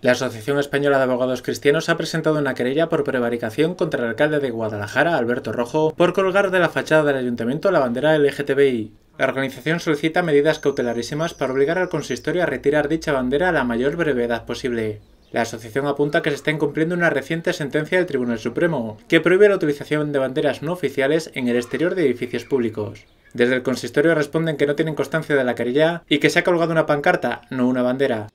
La Asociación Española de Abogados Cristianos ha presentado una querella por prevaricación contra el alcalde de Guadalajara, Alberto Rojo, por colgar de la fachada del ayuntamiento la bandera LGTBI. La organización solicita medidas cautelarísimas para obligar al consistorio a retirar dicha bandera a la mayor brevedad posible. La asociación apunta que se está incumpliendo una reciente sentencia del Tribunal Supremo, que prohíbe la utilización de banderas no oficiales en el exterior de edificios públicos. Desde el consistorio responden que no tienen constancia de la querella y que se ha colgado una pancarta, no una bandera.